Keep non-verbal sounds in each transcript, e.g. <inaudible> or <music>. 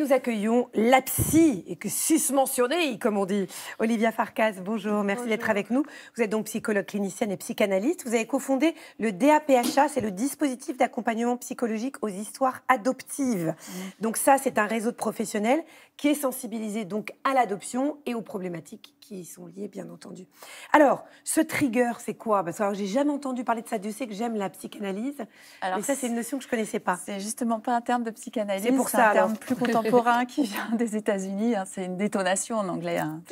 nous accueillons la psy, et que mentionné, comme on dit. Olivia Farkas, bonjour, merci d'être avec nous. Vous êtes donc psychologue clinicienne et psychanalyste. Vous avez cofondé le DAPHA, c'est le dispositif d'accompagnement psychologique aux histoires adoptives. Mm. Donc ça, c'est un réseau de professionnels qui est sensibilisé donc à l'adoption et aux problématiques qui y sont liées, bien entendu. Alors, ce trigger, c'est quoi Parce que j'ai jamais entendu parler de ça. Dieu sait que j'aime la psychanalyse. Alors, ça, c'est une notion que je connaissais pas. C'est justement pas un terme de psychanalyse. C'est pour ça, un alors. plus contemporain. <laughs> un qui vient des États-Unis. Hein, c'est une détonation en anglais, hein,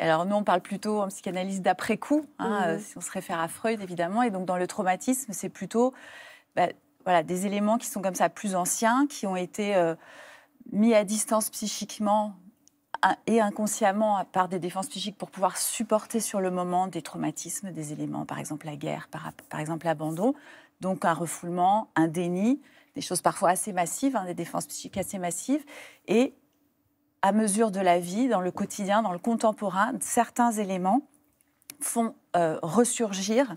Alors nous, on parle plutôt en psychanalyse d'après-coup, hein, mhm. euh, si on se réfère à Freud évidemment. Et donc dans le traumatisme, c'est plutôt bah, voilà, des éléments qui sont comme ça plus anciens, qui ont été euh, mis à distance psychiquement et inconsciemment par des défenses psychiques pour pouvoir supporter sur le moment des traumatismes, des éléments, par exemple la guerre, par exemple l'abandon. Donc un refoulement, un déni, des choses parfois assez massives, hein, des défenses psychiques assez massives. Et à mesure de la vie, dans le quotidien, dans le contemporain, certains éléments font euh, ressurgir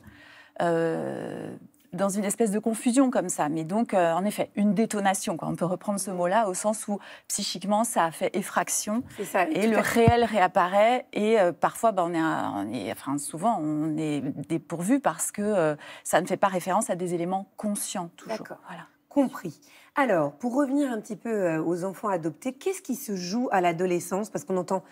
euh, dans une espèce de confusion comme ça. Mais donc, euh, en effet, une détonation. On peut reprendre ce mot-là au sens où psychiquement, ça a fait effraction. et le réel réapparaît. Et parfois, ben, on, est souvent, on est dépourvu parce que ça ne fait pas référence à des éléments conscients, toujours. Voilà compris. Alors, pour revenir un petit peu euh, aux enfants adoptés, qu'est-ce qui se joue à l'adolescence Parce qu'on entend,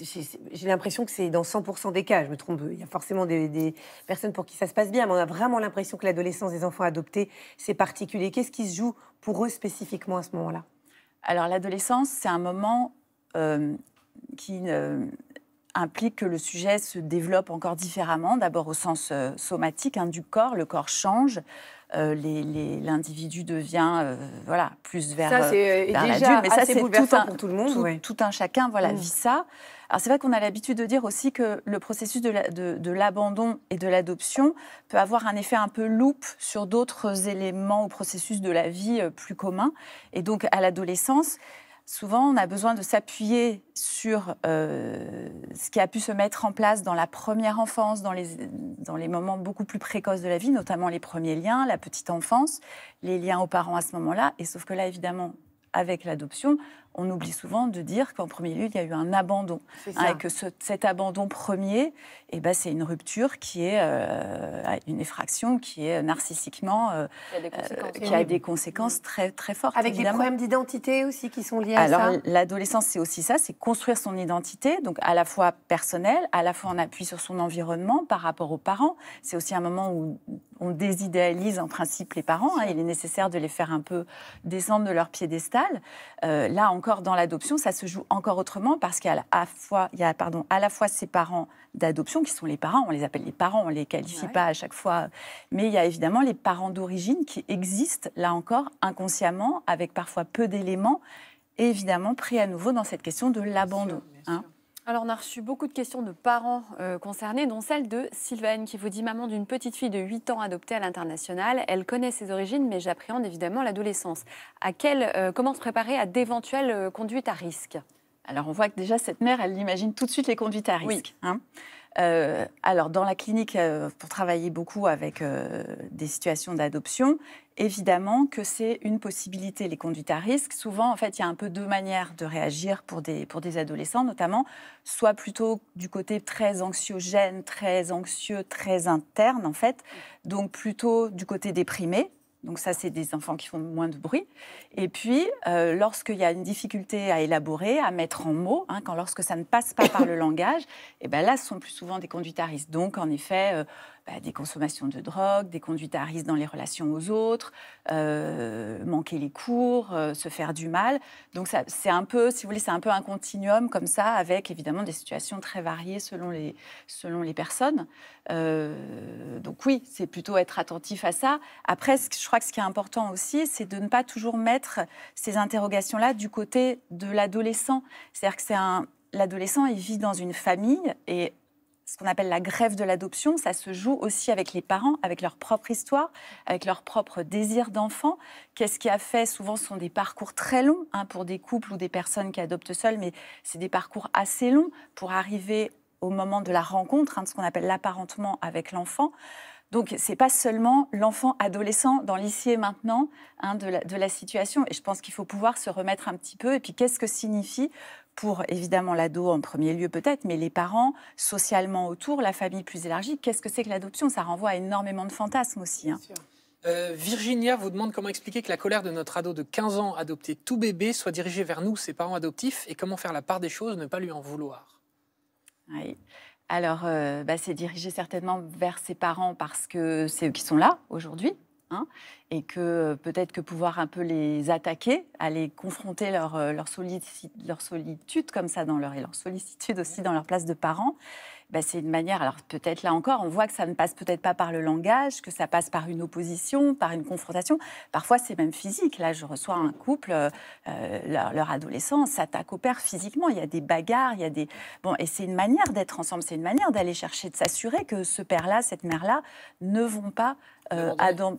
j'ai l'impression que c'est dans 100% des cas, je me trompe, il y a forcément des, personnes pour qui ça se passe bien, mais on a vraiment l'impression que l'adolescence des enfants adoptés, c'est particulier. Qu'est-ce qui se joue pour eux spécifiquement à ce moment-là Alors, l'adolescence, c'est un moment euh, qui implique que le sujet se développe encore différemment, d'abord au sens euh, somatique hein, du corps, le corps change. Euh, l'individu devient euh, voilà, plus vers, ça, l'adulte, mais ça c'est tout un, pour tout le monde, tout, un chacun voilà, mm. vit ça. Alors c'est vrai qu'on a l'habitude de dire aussi que le processus de l'abandon et de l'adoption peut avoir un effet un peu loupe sur d'autres éléments ou processus de la vie plus commun. Et donc à l'adolescence, souvent on a besoin de s'appuyer sur euh, ce qui a pu se mettre en place dans la première enfance, dans les, dans les moments beaucoup plus précoces de la vie, notamment les premiers liens, la petite enfance, les liens aux parents à ce moment-là. Et sauf que là, évidemment, avec l'adoption, on oublie souvent de dire qu'en premier lieu, il y a eu un abandon. Hein, et que cet abandon premier, eh ben, c'est une rupture qui est euh, une effraction qui est narcissiquement. Euh, qui a des euh, conséquences, très, très fortes. Avec des problèmes d'identité aussi qui sont liés à ça. Alors, l'adolescence, c'est aussi ça c'est construire son identité, donc à la fois personnelle, à la fois en appui sur son environnement par rapport aux parents. C'est aussi un moment où on désidéalise en principe les parents. Hein. il est nécessaire de les faire un peu descendre de leur piédestal. là, encore dans l'adoption, ça se joue encore autrement parce qu'il y a, la fois, pardon, à la fois ces parents d'adoption qui sont les parents, on les appelle les parents, on ne les qualifie pas à chaque fois, mais il y a évidemment les parents d'origine qui existent, là encore, inconsciemment, avec parfois peu d'éléments, et évidemment pris à nouveau dans cette question de l'abandon. Hein. Alors, on a reçu beaucoup de questions de parents euh, concernés, dont celle de Sylvaine, qui vous dit Maman d'une petite fille de 8 ans adoptée à l'international. Elle connaît ses origines, mais j'appréhende évidemment l'adolescence. À euh, comment se préparer à d'éventuelles euh, conduites à risque Alors, on voit que déjà, cette mère, elle imagine tout de suite les conduites à risque. Hein. Euh, alors, dans la clinique, euh, pour travailler beaucoup avec euh, des situations d'adoption, évidemment que c'est une possibilité, les conduites à risque. Souvent, en fait, il y a un peu deux manières de réagir pour des, pour des adolescents, notamment, soit plutôt du côté très anxiogène, très anxieux, très interne, en fait, donc plutôt du côté déprimé, donc ça, c'est des enfants qui font moins de bruit. Et puis, euh, lorsqu'il y a une difficulté à élaborer, à mettre en mots, hein, quand lorsque ça ne passe pas par le <coughs> langage, et eh ben là, ce sont plus souvent des conduites à risque. Donc, en effet, euh, bah, des consommations de drogue, des conduites à risque dans les relations aux autres, euh, manquer les cours, se faire du mal. Donc, c'est un peu, si vous voulez, c'est un peu un continuum comme ça, avec évidemment des situations très variées selon les, selon les personnes oui, c'est plutôt être attentif à ça. Après, je crois que ce qui est important aussi, c'est de ne pas toujours mettre ces interrogations-là du côté de l'adolescent. C'est-à-dire que L'adolescent, il vit dans une famille et ce qu'on appelle la grève de l'adoption, ça se joue aussi avec les parents, avec leur propre histoire, avec leur propre désir d'enfant. Qu'est-ce qui a fait Souvent, ce sont des parcours très longs hein, pour des couples ou des personnes qui adoptent seules, mais c'est des parcours assez longs pour arriver au moment de la rencontre, hein, de ce qu'on appelle l'apparentement avec l'enfant. Donc, ce n'est pas seulement l'enfant adolescent dans l'ici maintenant hein, de, la, situation. Et je pense qu'il faut pouvoir se remettre un petit peu. Et puis, qu'est-ce que signifie pour évidemment l'ado en premier lieu peut-être, mais les parents, socialement autour, la famille plus élargie, qu'est-ce que c'est que l'adoption Ça renvoie à énormément de fantasmes aussi. Hein. Euh, Virginia vous demande comment expliquer que la colère de notre ado de 15 ans adopté tout bébé soit dirigée vers nous, ses parents adoptifs, et comment faire la part des choses, ne pas lui en vouloir. Oui. Alors, euh, bah, c'est dirigé certainement vers ses parents parce que c'est eux qui sont là aujourd'hui. Hein, et que euh, peut-être que pouvoir un peu les attaquer, aller confronter leur, euh, solitude, leur solitude comme ça dans leur, et leur sollicitude aussi dans leur place de parents, bah, c'est une manière, alors peut-être là encore, on voit que ça ne passe peut-être pas par le langage, que ça passe par une opposition, par une confrontation. Parfois, c'est même physique. Là, je reçois un couple, euh, euh, leur, adolescent s'attaque au père physiquement. Il y a des bagarres, il y a des. Bon, et c'est une manière d'être ensemble, c'est une manière d'aller chercher, de s'assurer que ce père-là, cette mère-là, ne vont pas euh,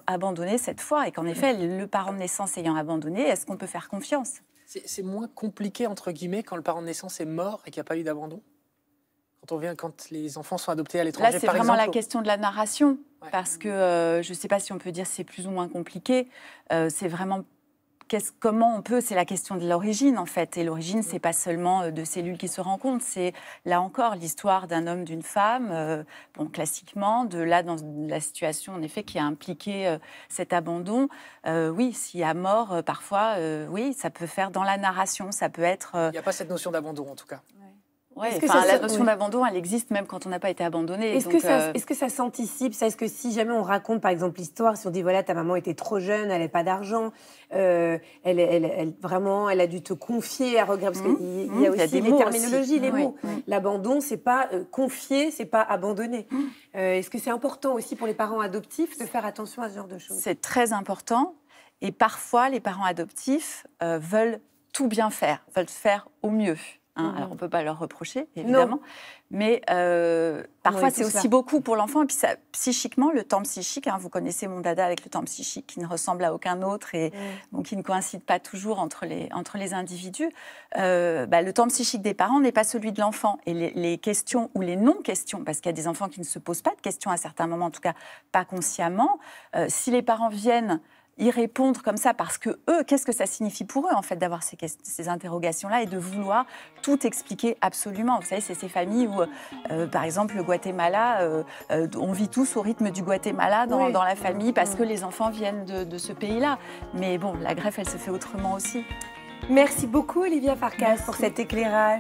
abandonner. cette fois. Et qu'en effet, le parent de naissance ayant abandonné, est-ce qu'on peut faire confiance c'est moins compliqué, entre guillemets, quand le parent de naissance est mort et qu'il n'y a pas eu d'abandon on vient, quand les enfants sont adoptés à l'étranger. Là, c'est vraiment la question de la narration, parce que mm-hmm. euh, je ne sais pas si on peut dire c'est plus ou moins compliqué. Euh, c'est vraiment -ce, comment on peut, c'est la question de l'origine en fait. Et l'origine, mm. c'est pas seulement euh, de cellules qui se rencontrent, c'est là encore l'histoire d'un homme, d'une femme, bon, classiquement, de là dans la situation en effet qui a impliqué cet abandon. oui, s'il y a mort, parfois, oui, ça peut faire dans la narration, ça peut être. Il n'y a pas cette notion d'abandon en tout cas la notion d'abandon, elle existe même quand on n'a pas été abandonné. Est-ce que, ça, euh, ça s'anticipe Est-ce que si jamais on raconte, par exemple, l'histoire, si on dit voilà, ta maman était trop jeune, elle n'avait pas d'argent, euh, elle, vraiment, elle a dû te confier à regret, parce qu'il mmh. mmh, y, a aussi des les terminologies, les mots. L'abandon, c'est pas euh, confier, c'est pas abandonner. Mmh. Est-ce que c'est important aussi pour les parents adoptifs de faire attention à ce genre de choses C'est très important. Et parfois, les parents adoptifs veulent tout bien faire, veulent faire au mieux. Hein, mhm. Alors, on ne peut pas leur reprocher, évidemment. Mais euh, parfois, c'est aussi beaucoup pour l'enfant. Et puis, psychiquement, le temps psychique, hein, vous connaissez mon dada avec le temps psychique qui ne ressemble à aucun autre et mhm. donc qui ne coïncide pas toujours entre les, entre les individus. Euh, bah, le temps psychique des parents n'est pas celui de l'enfant. Et les, questions ou les non-questions, parce qu'il y a des enfants qui ne se posent pas de questions à certains moments, en tout cas pas consciemment, euh, si les parents viennent y répondre comme ça parce que eux, qu'est-ce que ça signifie pour eux en fait d'avoir ces, ces interrogations-là et de vouloir tout expliquer absolument Vous savez, c'est ces familles où, euh, par exemple, le Guatemala, euh, euh, on vit tous au rythme du Guatemala dans, la famille parce que les enfants viennent de, ce pays-là. Mais bon, la greffe, elle se fait autrement aussi. Merci beaucoup Olivia Farkas pour cet éclairage.